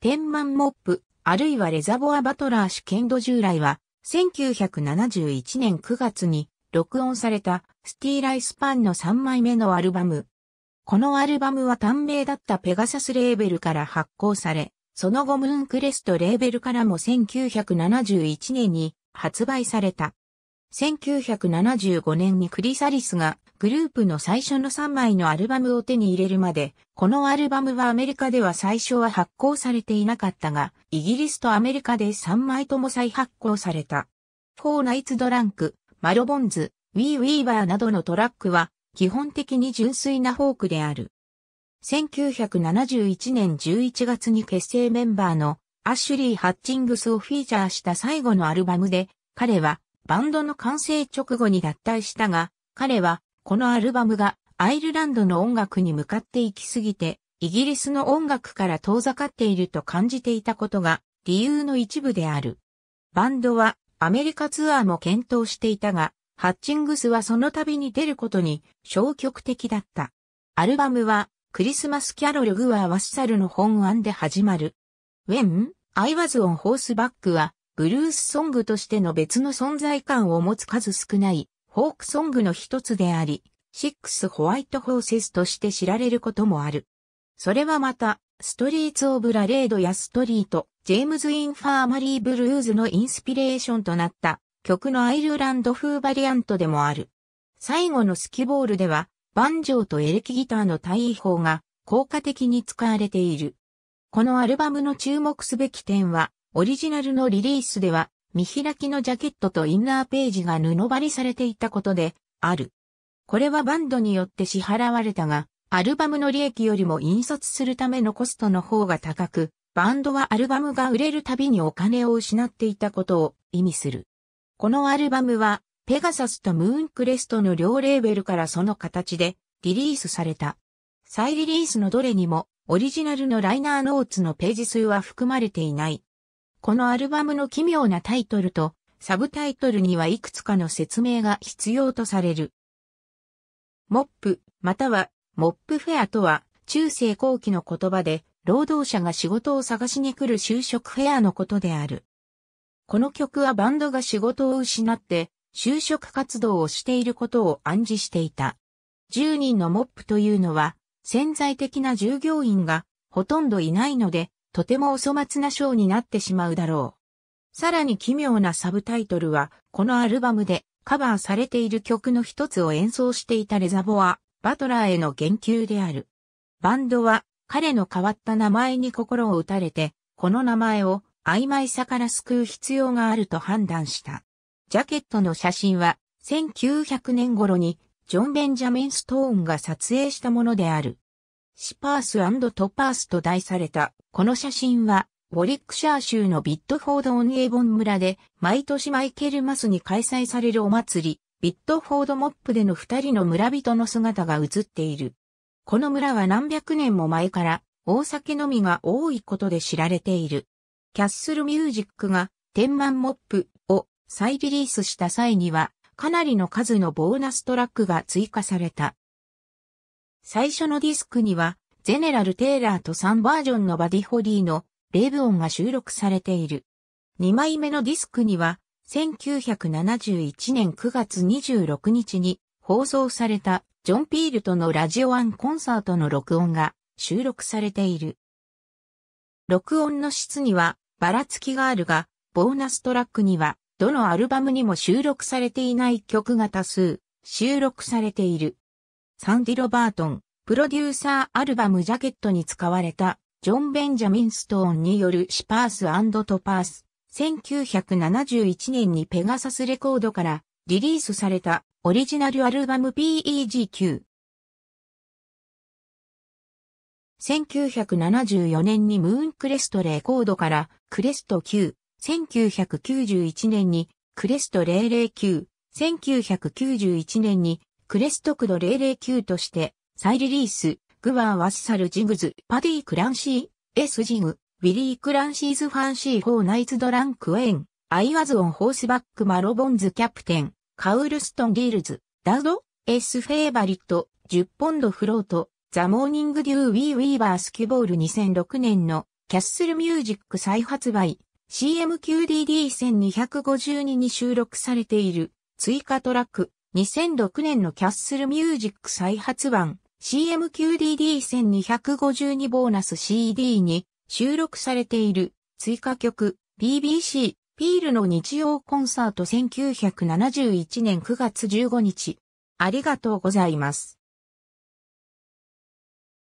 天満モップ、あるいはレザボア・バトラー主剣度従来は、1971年9月に録音されたスティーライスパンの3枚目のアルバム。このアルバムは短命だったペガサスレーベルから発行され、その後ムーンクレストレーベルからも1971年に発売された。1975年にクリサリスがグループの最初の3枚のアルバムを手に入れるまで、このアルバムはアメリカでは最初は発行されていなかったが、イギリスとアメリカで3枚とも再発行された。フォーナイツドランク、マロボンズ、ウィー・ウィーバーなどのトラックは、基本的に純粋なフォークである。1971年11月に結成メンバーのアッシュリー・ハッチングスをフィーチャーした最後のアルバムで、彼はバンドの完成直後に脱退したが、彼はこのアルバムがアイルランドの音楽に向かって行き過ぎて、イギリスの音楽から遠ざかっていると感じていたことが理由の一部である。バンドはアメリカツアーも検討していたが、ハッチングスはその度に出ることに消極的だった。アルバムはクリスマスキャロル・グアワッサルの本案で始まる。When I was on horseback はブルースソングとしての別の存在感を持つ数少ないフォークソングの一つであり、シックスホワイトホーセスとして知られることもある。それはまた、ストリーツ・オブ・ラレードやストリート、ジェームズ・イン・ファーマリー・ブルーズのインスピレーションとなった曲のアイルランド風バリアントでもある。最後のスキボールでは、バンジョーとエレキギターの対位法が効果的に使われている。このアルバムの注目すべき点は、オリジナルのリリースでは見開きのジャケットとインナーページが布張りされていたことで、ある。これはバンドによって支払われたが、アルバムの利益よりも印刷するためのコストの方が高く、バンドはアルバムが売れるたびにお金を失っていたことを意味する。このアルバムは、ペガサスとムーンクレストの両レーベルからその形でリリースされた。再リリースのどれにも、オリジナルのライナーノーツのページ数は含まれていない。このアルバムの奇妙なタイトルとサブタイトルにはいくつかの説明が必要とされる。モップ、またはモップフェアとは中世後期の言葉で労働者が仕事を探しに来る就職フェアのことである。この曲はバンドが仕事を失って就職活動をしていることを暗示していた。10人のモップというのは潜在的な従業員がほとんどいないのでとてもお粗末なショーになってしまうだろう。さらに奇妙なサブタイトルは、このアルバムでカバーされている曲の一つを演奏していたレザボア、バトラーへの言及である。バンドは彼の変わった名前に心を打たれて、この名前を曖昧さから救う必要があると判断した。ジャケットの写真は1900年頃にジョン・ベンジャミン・ストーンが撮影したものである。シパーストパースと題された、この写真は、ウォリックシャー州のビットフォード・オン・エーボン村で、毎年マイケル・マスに開催されるお祭り、ビットフォード・モップでの二人の村人の姿が映っている。この村は何百年も前から、大酒飲みが多いことで知られている。キャッスル・ミュージックが、天満モップを再リリースした際には、かなりの数のボーナストラックが追加された。最初のディスクには、ゼネラル・テイラーと3バージョンのバディホリーのレイブ音が収録されている。2枚目のディスクには、1971年9月26日に放送されたジョン・ピールとのラジオワンコンサートの録音が収録されている。録音の質にはばらつきがあるが、ボーナストラックにはどのアルバムにも収録されていない曲が多数収録されている。サンディ・ロバートン、プロデューサーアルバムジャケットに使われた、ジョン・ベンジャミン・ストーンによるシパーストパース。1971年にペガサスレコードからリリースされたオリジナルアルバム PEGQ。1974年にムーンクレストレコードからクレスト Q。1991年にクレスト0 0 q 1991年にクレストクド009として、再リリース、グワー・ワッサル・ジグズ、パディ・クランシー、エス・ジグ、ウィリー・クランシーズ・ファンシー・フォー・ナイツ・ドランク・ウェイン、アイ・ワズ・オン・ホースバック・マロボンズ・キャプテン、カウルストン・ディールズ、ダド、エス・フェイバリット、10ポンド・フロート、ザ・モーニング・デュー・ウィー・ウィーバー・スキュボール2006年のキャッスル・ミュージック再発売、CMQDD1252 に収録されている追加トラック、2006年のキャッスルミュージック再発版 CMQDD1252 ボーナス CD に収録されている追加曲 BBC ピールの日曜コンサート1971年9月15日。ありがとうございます。